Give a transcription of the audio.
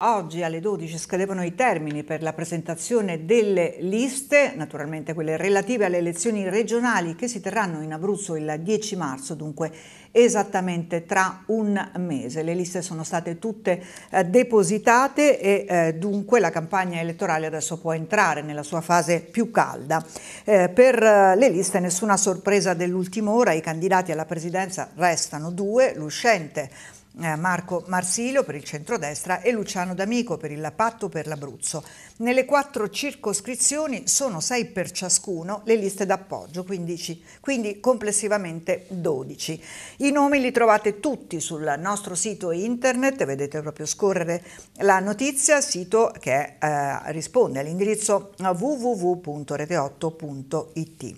Oggi alle 12 scadevano i termini per la presentazione delle liste, naturalmente quelle relative alle elezioni regionali che si terranno in Abruzzo il 10 marzo, dunque esattamente tra un mese. Le liste sono state tutte eh, depositate e eh, dunque la campagna elettorale adesso può entrare nella sua fase più calda. Eh, per eh, le liste nessuna sorpresa dell'ultima ora, i candidati alla presidenza restano due, l'uscente eh, Marco Marsilio per il centrodestra e Luciano D'Amico per il patto per l'Abruzzo. Nelle quattro circoscrizioni sono sei per ciascuno le liste d'appoggio, quindi complessivamente 12. I nomi li trovate tutti sul nostro sito internet, vedete proprio scorrere la notizia, sito che eh, risponde all'indirizzo www.rete8.it.